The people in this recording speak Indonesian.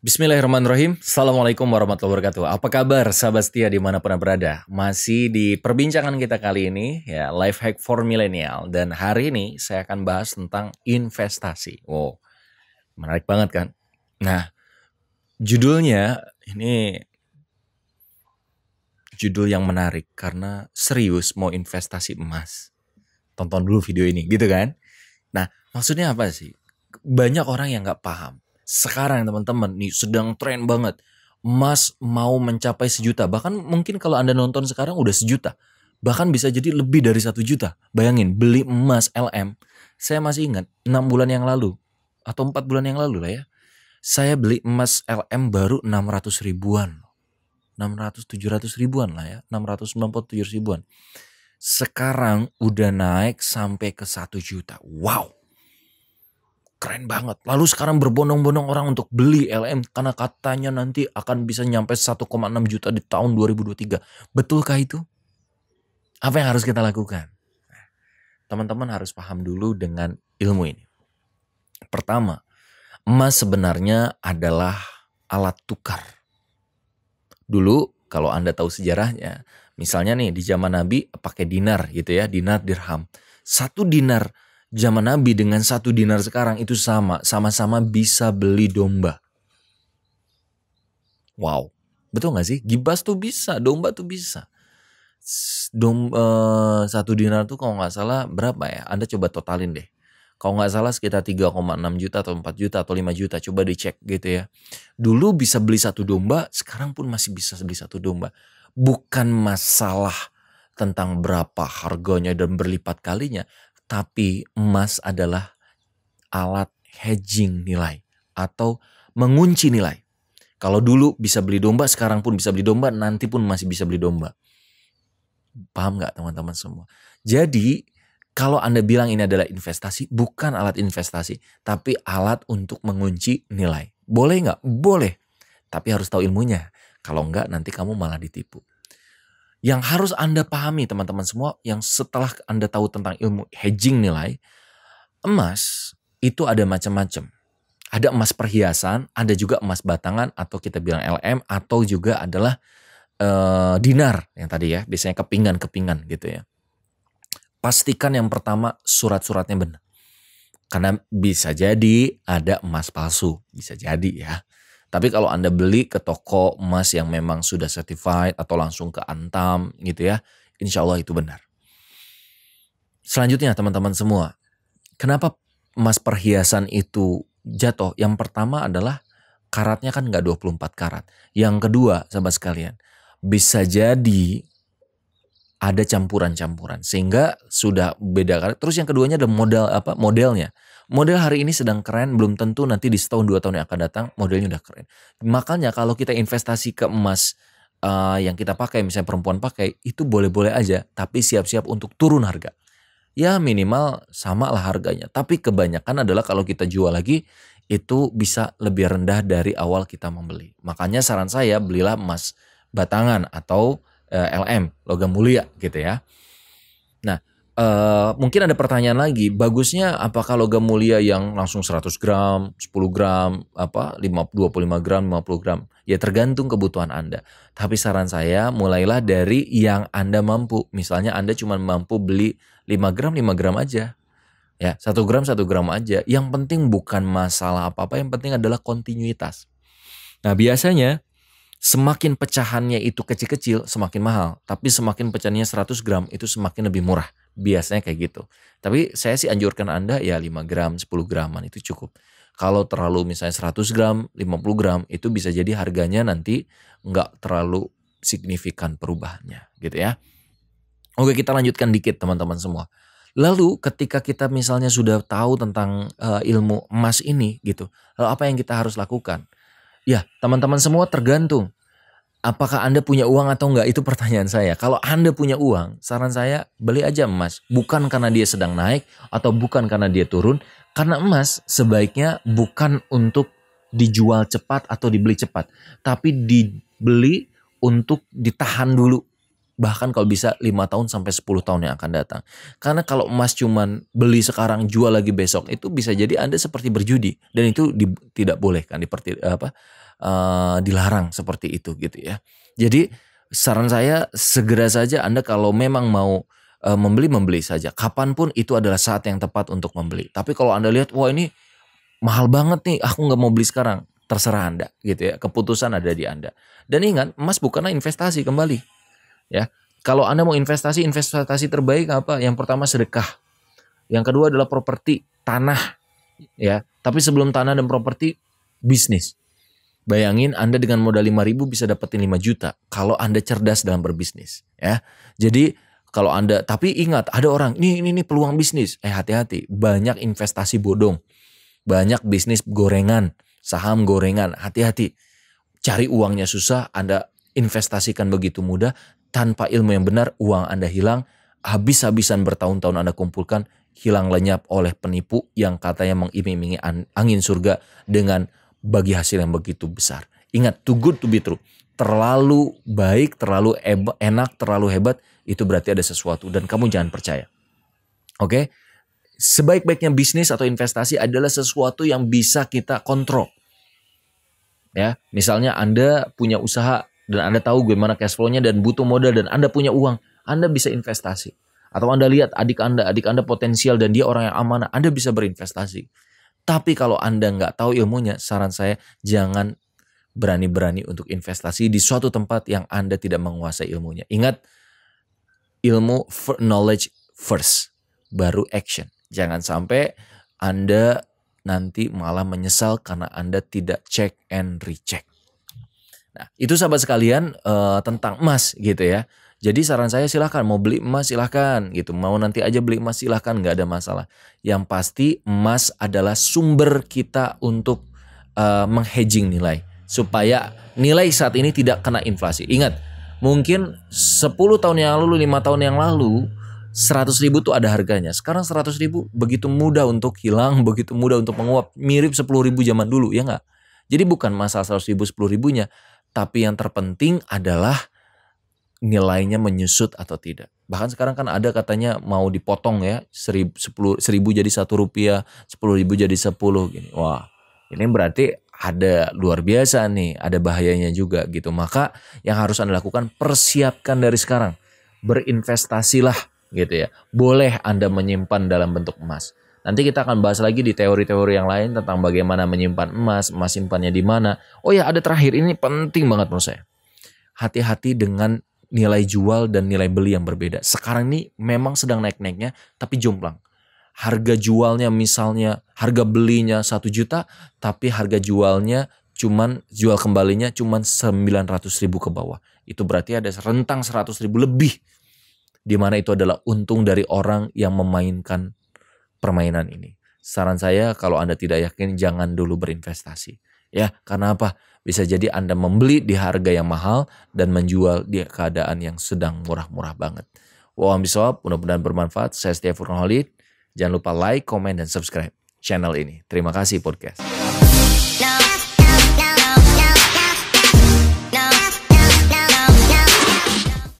Bismillahirrahmanirrahim. Assalamualaikum warahmatullahi wabarakatuh. Apa kabar sahabat setia dimanapun berada? Masih di perbincangan kita kali ini ya life hack for milenial dan hari ini saya akan bahas tentang investasi. Wow, menarik banget kan? Nah, judulnya ini judul yang menarik karena serius mau investasi emas. Tonton dulu video ini gitu kan. Nah maksudnya apa sih? Banyak orang yang gak paham. Sekarang teman-teman nih sedang tren banget. Emas mau mencapai sejuta. Bahkan mungkin kalau Anda nonton sekarang udah sejuta. Bahkan bisa jadi lebih dari satu juta. Bayangin beli emas LM. Saya masih ingat 6 bulan yang lalu. Atau 4 bulan yang lalu lah ya. Saya beli emas LM baru 600 ribuan 600 700 ribuan lah ya 697 ribuan sekarang udah naik sampai ke 1 juta wow keren banget lalu sekarang berbondong-bondong orang untuk beli LM karena katanya nanti akan bisa nyampe 1,6 juta di tahun 2023 betulkah itu apa yang harus kita lakukan teman-teman harus paham dulu dengan ilmu ini pertama emas sebenarnya adalah alat tukar dulu kalau Anda tahu sejarahnya, misalnya nih di zaman Nabi pakai dinar gitu ya, dinar dirham. Satu dinar zaman Nabi dengan satu dinar sekarang itu sama, sama-sama bisa beli domba. Wow, betul gak sih? Gibas tuh bisa, domba tuh bisa. Dom, eh, satu dinar tuh kalau nggak salah berapa ya? Anda coba totalin deh. Kalau nggak salah sekitar 3,6 juta atau 4 juta atau 5 juta. Coba dicek gitu ya. Dulu bisa beli satu domba, sekarang pun masih bisa beli satu domba. Bukan masalah tentang berapa harganya dan berlipat kalinya. Tapi emas adalah alat hedging nilai atau mengunci nilai. Kalau dulu bisa beli domba, sekarang pun bisa beli domba, nanti pun masih bisa beli domba. Paham nggak teman-teman semua? Jadi kalau Anda bilang ini adalah investasi, bukan alat investasi, tapi alat untuk mengunci nilai. Boleh nggak? Boleh. Tapi harus tahu ilmunya. Kalau nggak, nanti kamu malah ditipu. Yang harus Anda pahami teman-teman semua, yang setelah Anda tahu tentang ilmu hedging nilai, emas itu ada macam-macam. Ada emas perhiasan, ada juga emas batangan atau kita bilang LM atau juga adalah uh, dinar yang tadi ya biasanya kepingan-kepingan gitu ya pastikan yang pertama surat-suratnya benar. Karena bisa jadi ada emas palsu, bisa jadi ya. Tapi kalau Anda beli ke toko emas yang memang sudah certified atau langsung ke Antam gitu ya, insya Allah itu benar. Selanjutnya teman-teman semua, kenapa emas perhiasan itu jatuh? Yang pertama adalah karatnya kan nggak 24 karat. Yang kedua, sahabat sekalian, bisa jadi ada campuran-campuran sehingga sudah beda terus yang keduanya ada modal apa modelnya model hari ini sedang keren belum tentu nanti di setahun dua tahun yang akan datang modelnya udah keren makanya kalau kita investasi ke emas uh, yang kita pakai misalnya perempuan pakai itu boleh-boleh aja tapi siap-siap untuk turun harga ya minimal sama lah harganya tapi kebanyakan adalah kalau kita jual lagi itu bisa lebih rendah dari awal kita membeli makanya saran saya belilah emas batangan atau Eh, LM logam mulia gitu ya. Nah uh, mungkin ada pertanyaan lagi bagusnya apakah logam mulia yang langsung 100 gram 10 gram apa 25 gram 50 gram ya tergantung kebutuhan anda tapi saran saya mulailah dari yang anda mampu misalnya anda cuma mampu beli 5 gram 5 gram aja ya 1 gram 1 gram aja yang penting bukan masalah apa-apa yang penting adalah kontinuitas nah biasanya semakin pecahannya itu kecil-kecil semakin mahal, tapi semakin pecahannya 100 gram itu semakin lebih murah. Biasanya kayak gitu. Tapi saya sih anjurkan Anda ya 5 gram, 10 graman itu cukup. Kalau terlalu misalnya 100 gram, 50 gram itu bisa jadi harganya nanti nggak terlalu signifikan perubahannya gitu ya. Oke kita lanjutkan dikit teman-teman semua. Lalu ketika kita misalnya sudah tahu tentang uh, ilmu emas ini gitu, lalu apa yang kita harus lakukan? Ya, teman-teman semua tergantung. Apakah Anda punya uang atau enggak? Itu pertanyaan saya. Kalau Anda punya uang, saran saya beli aja emas. Bukan karena dia sedang naik atau bukan karena dia turun. Karena emas sebaiknya bukan untuk dijual cepat atau dibeli cepat. Tapi dibeli untuk ditahan dulu bahkan kalau bisa lima tahun sampai 10 tahun yang akan datang. Karena kalau emas cuman beli sekarang jual lagi besok itu bisa jadi Anda seperti berjudi dan itu di, tidak boleh kan diperti apa uh, dilarang seperti itu gitu ya. Jadi saran saya segera saja Anda kalau memang mau uh, membeli membeli saja. Kapanpun itu adalah saat yang tepat untuk membeli. Tapi kalau Anda lihat wah ini mahal banget nih aku nggak mau beli sekarang terserah Anda gitu ya. Keputusan ada di Anda. Dan ingat, emas bukanlah investasi kembali ya. Kalau Anda mau investasi, investasi terbaik apa? Yang pertama sedekah. Yang kedua adalah properti, tanah ya. Tapi sebelum tanah dan properti bisnis. Bayangin Anda dengan modal 5000 bisa dapetin 5 juta kalau Anda cerdas dalam berbisnis ya. Jadi kalau Anda tapi ingat ada orang ini ini, ini peluang bisnis. Eh hati-hati, banyak investasi bodong. Banyak bisnis gorengan, saham gorengan. Hati-hati. Cari uangnya susah, Anda investasikan begitu mudah, tanpa ilmu yang benar uang Anda hilang, habis-habisan bertahun-tahun Anda kumpulkan, hilang lenyap oleh penipu yang katanya mengiming-imingi angin surga dengan bagi hasil yang begitu besar. Ingat, too good to be true. Terlalu baik, terlalu enak, terlalu hebat, itu berarti ada sesuatu dan kamu jangan percaya. Oke? Okay? Sebaik-baiknya bisnis atau investasi adalah sesuatu yang bisa kita kontrol. Ya, misalnya Anda punya usaha dan Anda tahu gimana cash flow-nya dan butuh modal dan Anda punya uang, Anda bisa investasi. Atau Anda lihat adik Anda, adik Anda potensial dan dia orang yang amanah, Anda bisa berinvestasi. Tapi kalau Anda nggak tahu ilmunya, saran saya jangan berani-berani untuk investasi di suatu tempat yang Anda tidak menguasai ilmunya. Ingat, ilmu knowledge first, baru action. Jangan sampai Anda nanti malah menyesal karena Anda tidak check and recheck. Nah, itu sahabat sekalian uh, tentang emas gitu ya. Jadi saran saya silahkan mau beli emas silahkan gitu. Mau nanti aja beli emas silahkan nggak ada masalah. Yang pasti emas adalah sumber kita untuk uh, menghedging nilai. Supaya nilai saat ini tidak kena inflasi. Ingat mungkin 10 tahun yang lalu, 5 tahun yang lalu 100 ribu tuh ada harganya. Sekarang 100 ribu begitu mudah untuk hilang, begitu mudah untuk menguap. Mirip 10 ribu zaman dulu, ya nggak? Jadi bukan masalah 100 ribu, 10 ribunya. Tapi yang terpenting adalah nilainya menyusut atau tidak. Bahkan sekarang kan ada katanya mau dipotong ya, seribu, sepuluh, seribu jadi satu rupiah, sepuluh ribu jadi sepuluh gini. Wah, ini berarti ada luar biasa nih, ada bahayanya juga gitu. Maka yang harus Anda lakukan persiapkan dari sekarang. Berinvestasilah gitu ya. Boleh Anda menyimpan dalam bentuk emas. Nanti kita akan bahas lagi di teori-teori yang lain tentang bagaimana menyimpan emas, emas simpannya di mana. Oh ya, ada terakhir ini penting banget menurut saya. Hati-hati dengan nilai jual dan nilai beli yang berbeda. Sekarang ini memang sedang naik-naiknya, tapi jomplang. Harga jualnya misalnya, harga belinya satu juta, tapi harga jualnya cuman jual kembalinya cuman sembilan ratus ribu ke bawah. Itu berarti ada rentang seratus ribu lebih. Di mana itu adalah untung dari orang yang memainkan permainan ini. Saran saya kalau Anda tidak yakin jangan dulu berinvestasi. Ya, karena apa? Bisa jadi Anda membeli di harga yang mahal dan menjual di keadaan yang sedang murah-murah banget. Wow, bisawab, mudah-mudahan bermanfaat. Saya Setia Furnoholid. Jangan lupa like, comment dan subscribe channel ini. Terima kasih podcast.